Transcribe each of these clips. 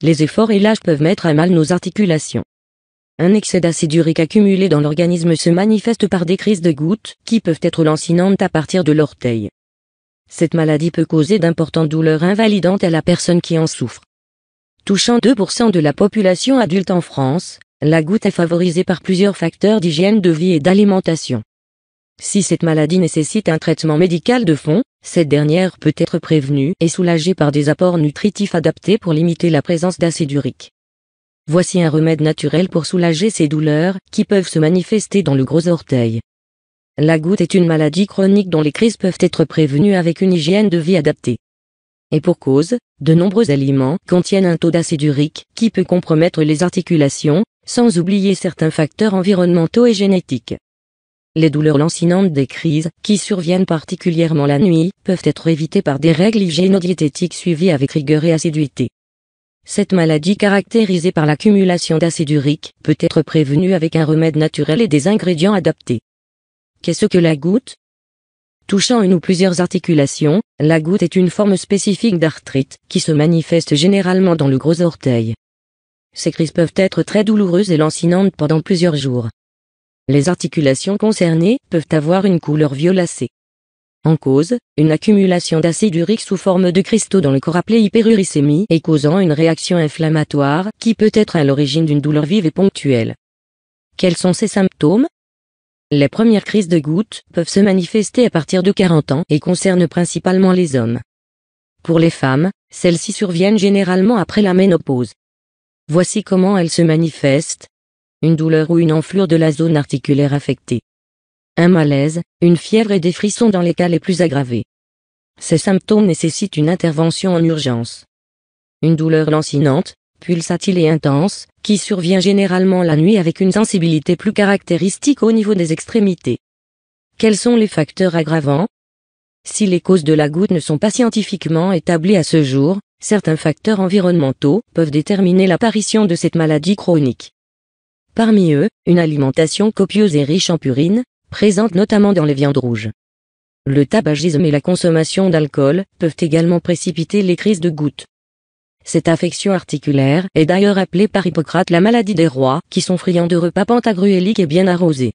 Les efforts et l'âge peuvent mettre à mal nos articulations. Un excès d'acide urique accumulé dans l'organisme se manifeste par des crises de gouttes, qui peuvent être lancinantes à partir de l'orteil. Cette maladie peut causer d'importantes douleurs invalidantes à la personne qui en souffre. Touchant 2% de la population adulte en France, la goutte est favorisée par plusieurs facteurs d'hygiène de vie et d'alimentation. Si cette maladie nécessite un traitement médical de fond, cette dernière peut être prévenue et soulagée par des apports nutritifs adaptés pour limiter la présence d'acide urique. Voici un remède naturel pour soulager ces douleurs qui peuvent se manifester dans le gros orteil. La goutte est une maladie chronique dont les crises peuvent être prévenues avec une hygiène de vie adaptée. Et pour cause, de nombreux aliments contiennent un taux d'acide urique qui peut compromettre les articulations, sans oublier certains facteurs environnementaux et génétiques. Les douleurs lancinantes des crises, qui surviennent particulièrement la nuit, peuvent être évitées par des règles hygiéno-diététiques suivies avec rigueur et assiduité. Cette maladie caractérisée par l'accumulation d'acide urique peut être prévenue avec un remède naturel et des ingrédients adaptés. Qu'est-ce que la goutte Touchant une ou plusieurs articulations, la goutte est une forme spécifique d'arthrite qui se manifeste généralement dans le gros orteil. Ces crises peuvent être très douloureuses et lancinantes pendant plusieurs jours. Les articulations concernées peuvent avoir une couleur violacée. En cause, une accumulation d'acide urique sous forme de cristaux dans le corps appelé hyperuricémie et causant une réaction inflammatoire qui peut être à l'origine d'une douleur vive et ponctuelle. Quels sont ces symptômes Les premières crises de gouttes peuvent se manifester à partir de 40 ans et concernent principalement les hommes. Pour les femmes, celles-ci surviennent généralement après la ménopause. Voici comment elles se manifestent, une douleur ou une enflure de la zone articulaire affectée. Un malaise, une fièvre et des frissons dans les cas les plus aggravés. Ces symptômes nécessitent une intervention en urgence. Une douleur lancinante, pulsatile et intense, qui survient généralement la nuit avec une sensibilité plus caractéristique au niveau des extrémités. Quels sont les facteurs aggravants Si les causes de la goutte ne sont pas scientifiquement établies à ce jour, certains facteurs environnementaux peuvent déterminer l'apparition de cette maladie chronique. Parmi eux, une alimentation copieuse et riche en purines, présente notamment dans les viandes rouges. Le tabagisme et la consommation d'alcool peuvent également précipiter les crises de gouttes. Cette affection articulaire est d'ailleurs appelée par Hippocrate la maladie des rois qui sont friands de repas pentagruéliques et bien arrosés.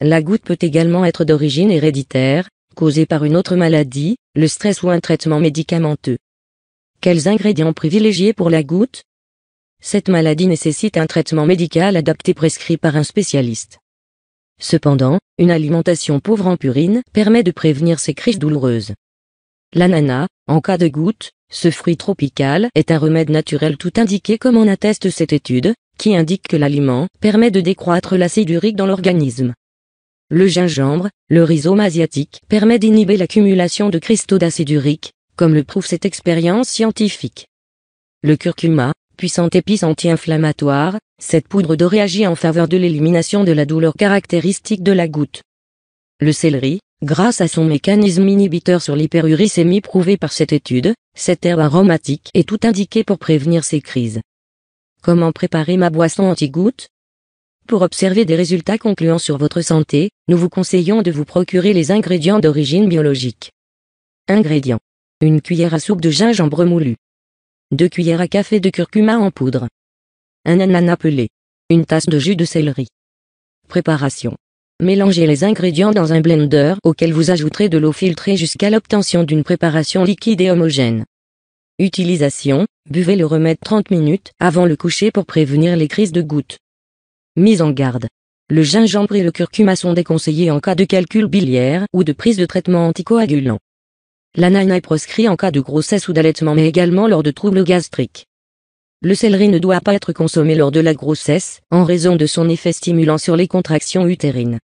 La goutte peut également être d'origine héréditaire, causée par une autre maladie, le stress ou un traitement médicamenteux. Quels ingrédients privilégiés pour la goutte cette maladie nécessite un traitement médical adapté prescrit par un spécialiste. Cependant, une alimentation pauvre en purine permet de prévenir ces crises douloureuses. L'ananas, en cas de goutte, ce fruit tropical est un remède naturel tout indiqué comme en atteste cette étude, qui indique que l'aliment permet de décroître l'acide urique dans l'organisme. Le gingembre, le rhizome asiatique, permet d'inhiber l'accumulation de cristaux d'acide urique, comme le prouve cette expérience scientifique. Le curcuma, puissante épice anti-inflammatoire, cette poudre d'eau réagit en faveur de l'élimination de la douleur caractéristique de la goutte. Le céleri, grâce à son mécanisme inhibiteur sur l'hyperuricémie prouvé par cette étude, cette herbe aromatique est tout indiquée pour prévenir ces crises. Comment préparer ma boisson anti-goutte Pour observer des résultats concluants sur votre santé, nous vous conseillons de vous procurer les ingrédients d'origine biologique. Ingrédients. Une cuillère à soupe de gingembre moulu. 2 cuillères à café de curcuma en poudre. Un ananas pelé. Une tasse de jus de céleri. Préparation. Mélangez les ingrédients dans un blender auquel vous ajouterez de l'eau filtrée jusqu'à l'obtention d'une préparation liquide et homogène. Utilisation, buvez le remède 30 minutes avant le coucher pour prévenir les crises de gouttes. Mise en garde. Le gingembre et le curcuma sont déconseillés en cas de calcul biliaire ou de prise de traitement anticoagulant. L'ananas est proscrit en cas de grossesse ou d'allaitement mais également lors de troubles gastriques. Le céleri ne doit pas être consommé lors de la grossesse, en raison de son effet stimulant sur les contractions utérines.